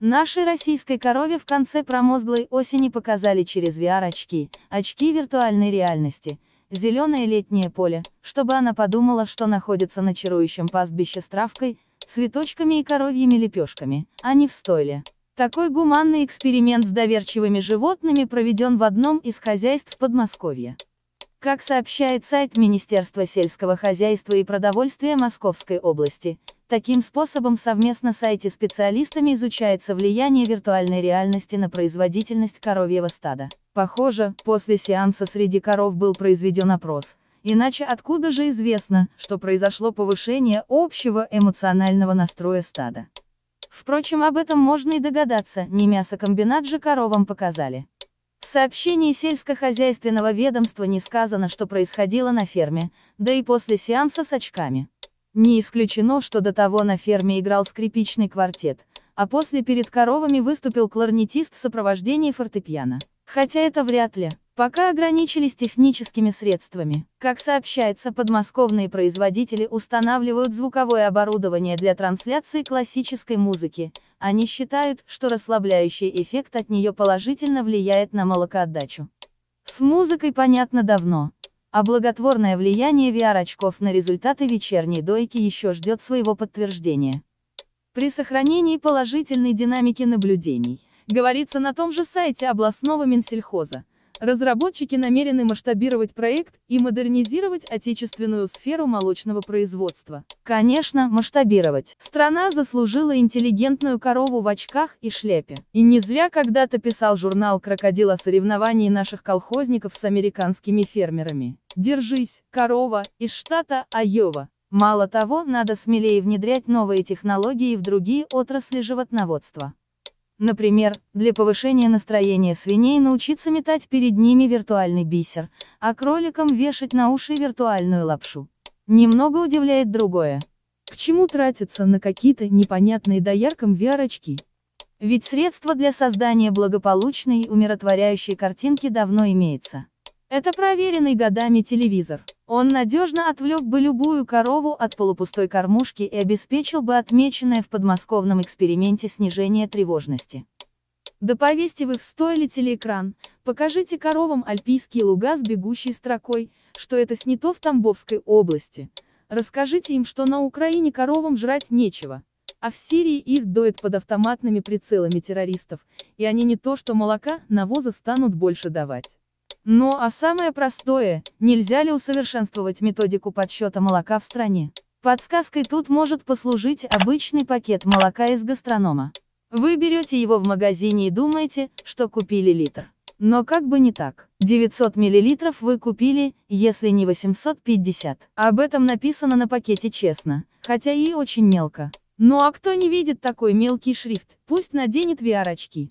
Нашей российской корове в конце промозглой осени показали через VR-очки, очки виртуальной реальности, зеленое летнее поле, чтобы она подумала, что находится на чарующем пастбище с травкой, цветочками и коровьими лепешками, а не в стойле. Такой гуманный эксперимент с доверчивыми животными проведен в одном из хозяйств Подмосковья. Как сообщает сайт Министерства сельского хозяйства и продовольствия Московской области, Таким способом совместно с IT-специалистами изучается влияние виртуальной реальности на производительность коровьего стада. Похоже, после сеанса среди коров был произведен опрос. Иначе откуда же известно, что произошло повышение общего эмоционального настроя стада? Впрочем, об этом можно и догадаться, не мясокомбинат же коровам показали. В сообщении сельскохозяйственного ведомства не сказано, что происходило на ферме, да и после сеанса с очками. Не исключено, что до того на ферме играл скрипичный квартет, а после перед коровами выступил кларнетист в сопровождении фортепиано. Хотя это вряд ли. Пока ограничились техническими средствами. Как сообщается, подмосковные производители устанавливают звуковое оборудование для трансляции классической музыки. Они считают, что расслабляющий эффект от нее положительно влияет на молокоотдачу. С музыкой понятно давно. А благотворное влияние VR-очков на результаты вечерней дойки еще ждет своего подтверждения. При сохранении положительной динамики наблюдений, говорится на том же сайте областного Минсельхоза, Разработчики намерены масштабировать проект и модернизировать отечественную сферу молочного производства. Конечно, масштабировать. Страна заслужила интеллигентную корову в очках и шляпе. И не зря когда-то писал журнал «Крокодил» о соревновании наших колхозников с американскими фермерами. Держись, корова, из штата Айова. Мало того, надо смелее внедрять новые технологии в другие отрасли животноводства. Например, для повышения настроения свиней научиться метать перед ними виртуальный бисер, а кроликам вешать на уши виртуальную лапшу. Немного удивляет другое. К чему тратиться на какие-то непонятные дояркам VR-очки? Ведь средства для создания благополучной и умиротворяющей картинки давно имеется. Это проверенный годами телевизор. Он надежно отвлек бы любую корову от полупустой кормушки и обеспечил бы отмеченное в подмосковном эксперименте снижение тревожности. Да повесьте вы в стойле телеэкран, покажите коровам альпийские луга с бегущей строкой, что это снято в Тамбовской области. Расскажите им, что на Украине коровам жрать нечего, а в Сирии их доят под автоматными прицелами террористов, и они не то что молока, навоза станут больше давать. Ну а самое простое, нельзя ли усовершенствовать методику подсчета молока в стране? Подсказкой тут может послужить обычный пакет молока из гастронома. Вы берете его в магазине и думаете, что купили литр. Но как бы не так. 900 мл вы купили, если не 850. Об этом написано на пакете честно, хотя и очень мелко. Ну а кто не видит такой мелкий шрифт, пусть наденет VR-очки.